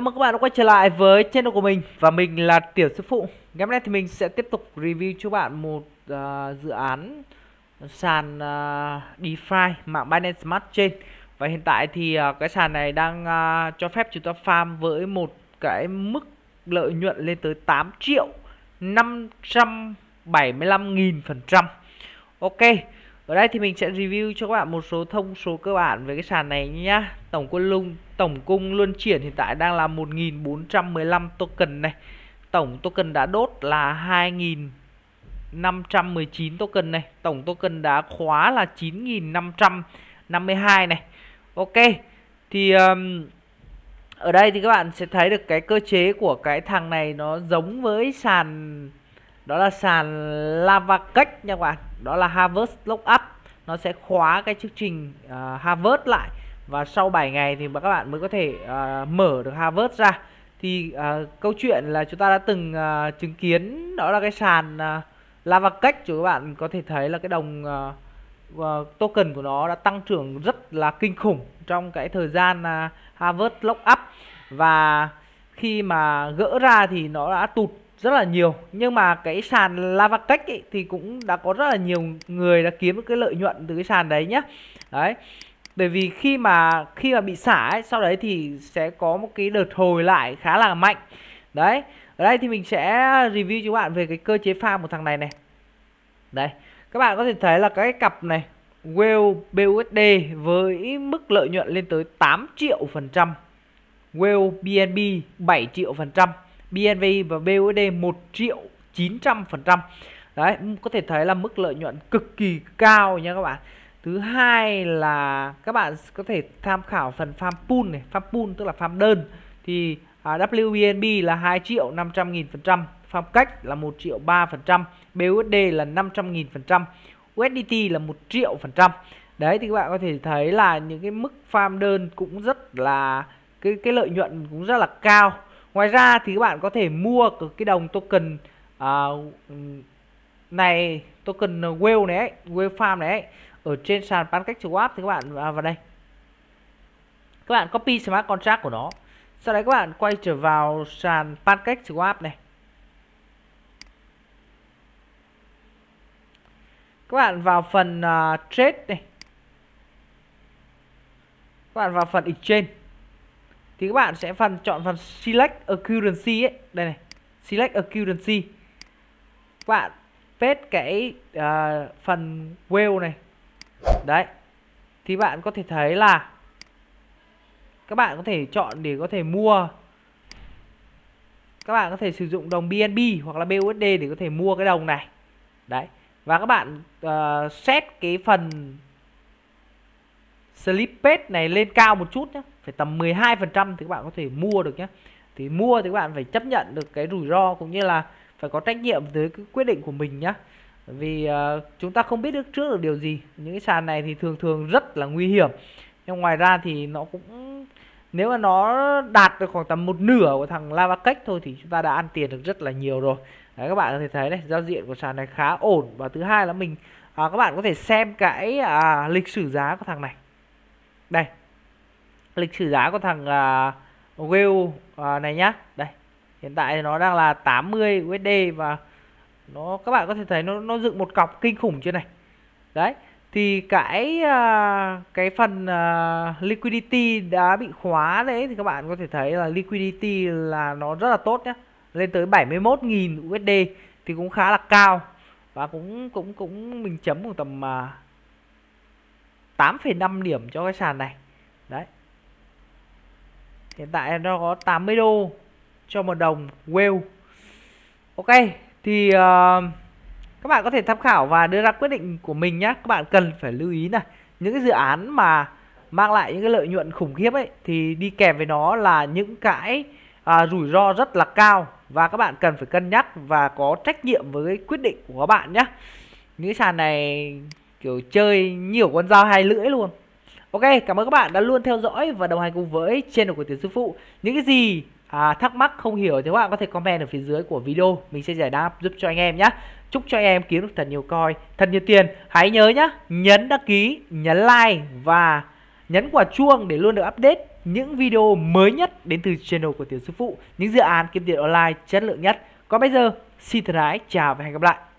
Chào mừng các bạn đã quay trở lại với channel của mình và mình là Tiểu Sư Phụ. Ngày hôm nay thì mình sẽ tiếp tục review cho bạn một uh, dự án sàn uh, DeFi mạng Binance Smart Chain. Và hiện tại thì uh, cái sàn này đang uh, cho phép chúng ta farm với một cái mức lợi nhuận lên tới 8 triệu 575 trăm. Ok. Ở đây thì mình sẽ review cho các bạn một số thông số cơ bản về cái sàn này nhá. Tổng quân lung, tổng cung luân chuyển hiện tại đang là 1415 token này. Tổng token đã đốt là 2519 token này. Tổng token đã khóa là 9552 này. Ok. Thì um, ở đây thì các bạn sẽ thấy được cái cơ chế của cái thằng này nó giống với sàn đó là sàn Lavacash nha các bạn đó là Harvest Lockup nó sẽ khóa cái chương trình uh, Harvest lại và sau 7 ngày thì các bạn mới có thể uh, mở được Harvest ra thì uh, câu chuyện là chúng ta đã từng uh, chứng kiến đó là cái sàn uh, Lavacash của các bạn có thể thấy là cái đồng uh, token của nó đã tăng trưởng rất là kinh khủng trong cái thời gian uh, Harvest Lockup và khi mà gỡ ra thì nó đã tụt rất là nhiều nhưng mà cái sàn Lavatech ấy, thì cũng đã có rất là nhiều người đã kiếm được cái lợi nhuận từ cái sàn đấy nhá đấy bởi vì khi mà khi mà bị xả ấy, sau đấy thì sẽ có một cái đợt hồi lại khá là mạnh đấy ở đây thì mình sẽ review cho các bạn về cái cơ chế pha của thằng này này đây các bạn có thể thấy là cái cặp này Whale BUSD với mức lợi nhuận lên tới 8 triệu phần trăm Whale BNB 7 triệu phần trăm BNV và BUSD 1 triệu 900%. Đấy, có thể thấy là mức lợi nhuận cực kỳ cao nha các bạn. Thứ hai là các bạn có thể tham khảo phần farm pool này, farm pool tức là farm đơn thì à, WBNB là 2 triệu 500 nghìn phần trăm, farm cách là 1 triệu 3 phần trăm, BUSD là 500 nghìn phần trăm, USDT là 1 triệu phần trăm. Đấy thì các bạn có thể thấy là những cái mức farm đơn cũng rất là cái cái lợi nhuận cũng rất là cao ngoài ra thì các bạn có thể mua cái đồng token uh, này token whale này whale farm này ở trên sàn pancake.swap thì các bạn à, vào đây các bạn copy smart contract của nó sau đấy các bạn quay trở vào sàn pancake.swap này các bạn vào phần uh, trade này các bạn vào phần exchange thì các bạn sẽ phần chọn phần select accuracy ấy đây này select accuracy các bạn paste cái uh, phần whale này đấy thì bạn có thể thấy là các bạn có thể chọn để có thể mua các bạn có thể sử dụng đồng BNB hoặc là BUSD để có thể mua cái đồng này đấy và các bạn uh, set cái phần slip page này lên cao một chút nhé phải tầm 12 phần trăm thì các bạn có thể mua được nhé thì mua thì các bạn phải chấp nhận được cái rủi ro cũng như là phải có trách nhiệm tới cái quyết định của mình nhé vì uh, chúng ta không biết được trước được điều gì những cái sàn này thì thường thường rất là nguy hiểm nhưng ngoài ra thì nó cũng nếu mà nó đạt được khoảng tầm một nửa của thằng Lavakech thôi thì chúng ta đã ăn tiền được rất là nhiều rồi Đấy, các bạn có thể thấy này giao diện của sàn này khá ổn và thứ hai là mình à, các bạn có thể xem cái à, lịch sử giá của thằng này đây lịch sử giá của thằng uh, Will uh, này nhá đây hiện tại thì nó đang là 80 USD và nó các bạn có thể thấy nó nó dựng một cọc kinh khủng trên này đấy thì cái uh, cái phần uh, liquidity đã bị khóa đấy thì các bạn có thể thấy là liquidity là nó rất là tốt nhé lên tới 71.000 USD thì cũng khá là cao và cũng cũng cũng mình chấm khoảng tầm uh, 8,5 điểm cho cái sàn này đấy hiện tại nó có 80 đô cho một đồng Wales ok thì uh, các bạn có thể tham khảo và đưa ra quyết định của mình nhé các bạn cần phải lưu ý này những cái dự án mà mang lại những cái lợi nhuận khủng khiếp ấy thì đi kèm với nó là những cái à, rủi ro rất là cao và các bạn cần phải cân nhắc và có trách nhiệm với quyết định của các bạn nhé những sàn này kiểu chơi nhiều con dao hai lưỡi luôn ok cảm ơn các bạn đã luôn theo dõi và đồng hành cùng với channel của tiến sư phụ những cái gì à, thắc mắc không hiểu thì các bạn có thể comment ở phía dưới của video mình sẽ giải đáp giúp cho anh em nhé chúc cho anh em kiếm được thật nhiều coi thật nhiều tiền hãy nhớ nhé nhấn đăng ký nhấn like và nhấn quả chuông để luôn được update những video mới nhất đến từ channel của Tiến Sư Phụ, những dự án kiếm tiền online chất lượng nhất. Còn bây giờ, xin thân ái, chào và hẹn gặp lại.